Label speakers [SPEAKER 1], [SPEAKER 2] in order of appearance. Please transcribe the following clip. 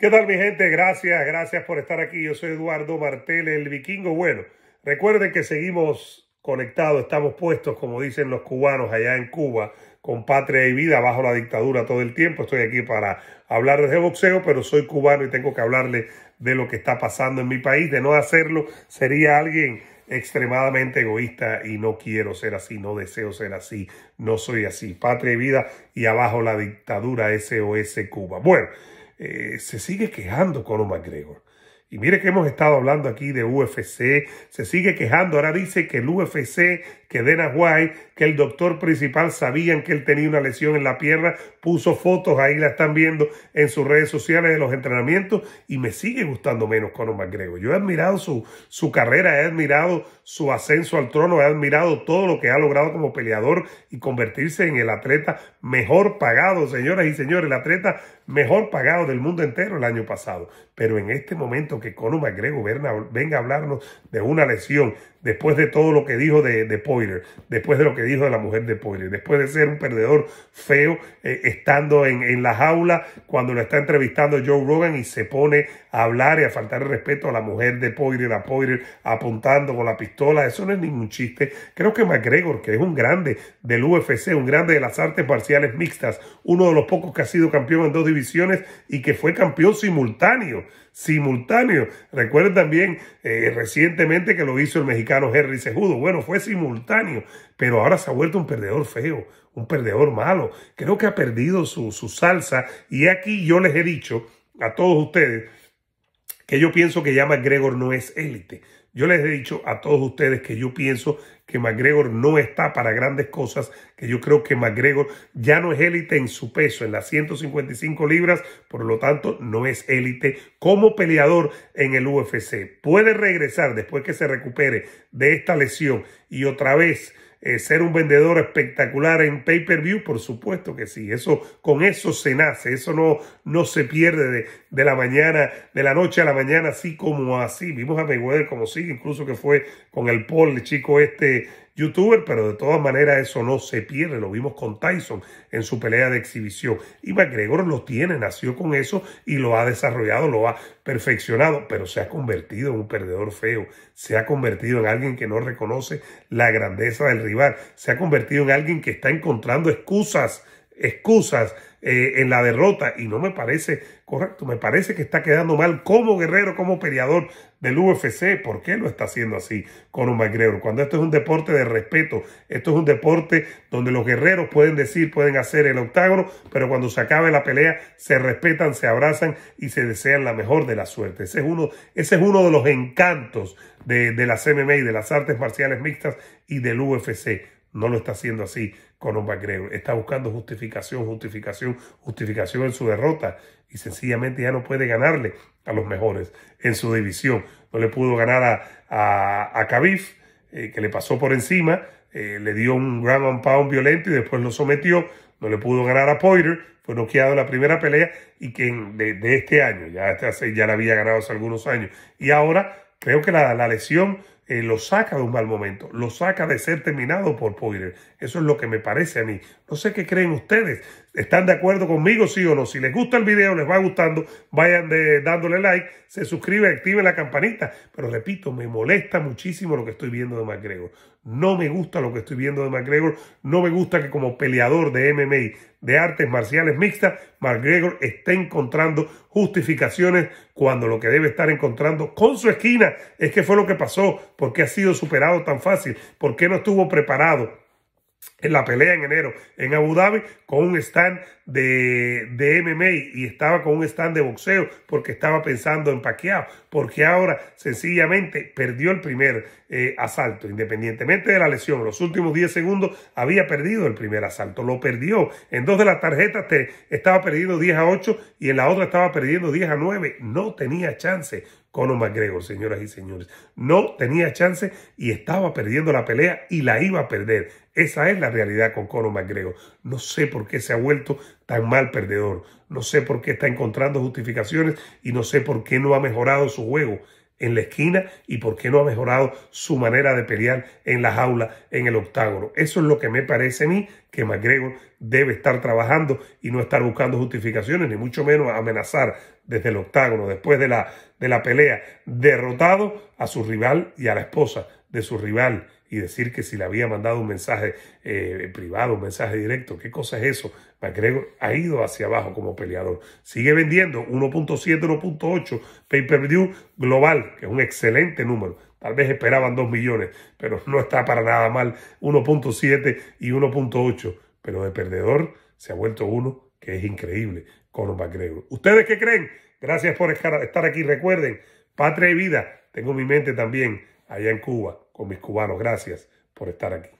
[SPEAKER 1] ¿Qué tal mi gente? Gracias, gracias por estar aquí. Yo soy Eduardo Martel, el vikingo. Bueno, recuerden que seguimos conectados, estamos puestos, como dicen los cubanos allá en Cuba, con patria y vida, bajo la dictadura todo el tiempo. Estoy aquí para hablar de boxeo, pero soy cubano y tengo que hablarle de lo que está pasando en mi país. De no hacerlo, sería alguien extremadamente egoísta y no quiero ser así, no deseo ser así, no soy así. Patria y vida y abajo la dictadura SOS Cuba. Bueno. Eh, se sigue quejando Conor McGregor. Y mire que hemos estado hablando aquí de UFC, se sigue quejando, ahora dice que el UFC, que Dana White, que el doctor principal sabían que él tenía una lesión en la pierna, puso fotos, ahí la están viendo en sus redes sociales de los entrenamientos y me sigue gustando menos Conor McGregor. Yo he admirado su, su carrera, he admirado su ascenso al trono, he admirado todo lo que ha logrado como peleador y convertirse en el atleta mejor pagado, señoras y señores, el atleta mejor pagado del mundo entero el año pasado. Pero en este momento que Conor McGregor venga a hablarnos de una lesión, después de todo lo que dijo de, de Poirier, después de lo que dijo de la mujer de Poirier, después de ser un perdedor feo eh, estando en, en, la jaula cuando lo está entrevistando Joe Rogan y se pone a hablar y a faltar respeto a la mujer de Poirier, a Poirier apuntando con la pistola, eso no es ningún chiste. Creo que McGregor, que es un grande del UFC, un grande de las artes marciales mixtas, uno de los pocos que ha sido campeón en dos divisiones y que fue campeón simultáneo simultáneo. Recuerden también eh, recientemente que lo hizo el mexicano Henry Sejudo. Bueno, fue simultáneo, pero ahora se ha vuelto un perdedor feo, un perdedor malo. Creo que ha perdido su, salsa y aquí yo les he dicho a todos ustedes que yo pienso que ya Gregor no es élite. Yo les he dicho a todos ustedes que yo pienso que McGregor no está para grandes cosas, que yo creo que McGregor ya no es élite en su peso, en las 155 libras, por lo tanto no es élite como peleador en el UFC. Puede regresar después que se recupere de esta lesión y otra vez eh, ser un vendedor espectacular en pay-per-view, por supuesto que sí. Eso, con eso se nace, eso no, no se pierde de, de, la mañana, de la noche a la mañana, así como así. Vimos a Mayweather como sigue, incluso que fue con el Paul, el chico este youtuber, pero de todas maneras eso no se pierde. Lo vimos con Tyson en su pelea de exhibición. Y McGregor lo tiene, nació con eso y lo ha desarrollado, lo ha perfeccionado, pero se ha convertido en un perdedor feo. Se ha convertido en alguien que no reconoce la grandeza del rival. Se ha convertido en alguien que está encontrando excusas excusas eh, en la derrota y no me parece correcto, me parece que está quedando mal como guerrero, como peleador, del UFC. ¿Por qué lo está haciendo así con un McGregor? Cuando esto es un deporte de respeto, esto es un deporte donde los guerreros pueden decir, pueden hacer el octágono, pero cuando se acabe la pelea se respetan, se abrazan y se desean la mejor de la suerte. Ese es uno, ese es uno de los encantos de, de las MMA y de las artes marciales mixtas y del UFC no lo está haciendo así Conor McGregor. Está buscando justificación, justificación, justificación en su derrota y sencillamente ya no puede ganarle a los mejores en su división. No le pudo ganar a, a, eh, que le pasó por encima, eh, le dio un ground and pound violento y después lo sometió. No le pudo ganar a Poirier, fue noqueado en la primera pelea y que de, este año, ya, ya la había ganado hace algunos años. Y ahora creo que la, la lesión eh, lo saca de un mal momento, lo saca de ser terminado por Poirier. Eso es lo que me parece a mí. No sé qué creen ustedes, ¿Están de acuerdo conmigo, sí o no? Si les gusta el video, les va gustando, vayan dándole like, se suscribe, activen la campanita. Pero repito, me molesta muchísimo lo que estoy viendo de McGregor. No me gusta lo que estoy viendo de McGregor. No me gusta que como peleador de MMA, de artes marciales mixtas, McGregor esté encontrando justificaciones cuando lo que debe estar encontrando con su esquina es que fue lo que pasó, porque ha sido superado tan fácil, porque no estuvo preparado en la pelea en enero en Abu Dhabi con un stand de, de, MMA y estaba con un stand de boxeo porque estaba pensando en paqueado, porque ahora sencillamente perdió el primer eh, asalto, independientemente de la lesión, los últimos 10 segundos había perdido el primer asalto, lo perdió, en dos de las tarjetas estaba perdiendo 10 a 8 y en la otra estaba perdiendo 10 a 9, no tenía chance, Conor McGregor, señoras y señores. No tenía chance y estaba perdiendo la pelea y la iba a perder. Esa es la realidad con Conor McGregor. No sé por qué se ha vuelto tan mal perdedor. No sé por qué está encontrando justificaciones y no sé por qué no ha mejorado su juego en la esquina y por qué no ha mejorado su manera de pelear en la jaula, en el octágono. Eso es lo que me parece a mí que McGregor debe estar trabajando y no estar buscando justificaciones, ni mucho menos amenazar desde el octágono, después de la, de la pelea, derrotado a su rival y a la esposa de su rival y decir que si le había mandado un mensaje eh, privado, un mensaje directo, ¿qué cosa es eso? McGregor ha ido hacia abajo como peleador. Sigue vendiendo 1.7, 1.8 pay-per-view global, que es un excelente número. Tal vez esperaban 2 millones, pero no está para nada mal 1.7 y 1.8. Pero de perdedor se ha vuelto uno que es increíble, Conor McGregor. ¿Ustedes qué creen? Gracias por estar aquí. Recuerden, patria y vida. Tengo mi mente también allá en Cuba con mis cubanos. Gracias por estar aquí.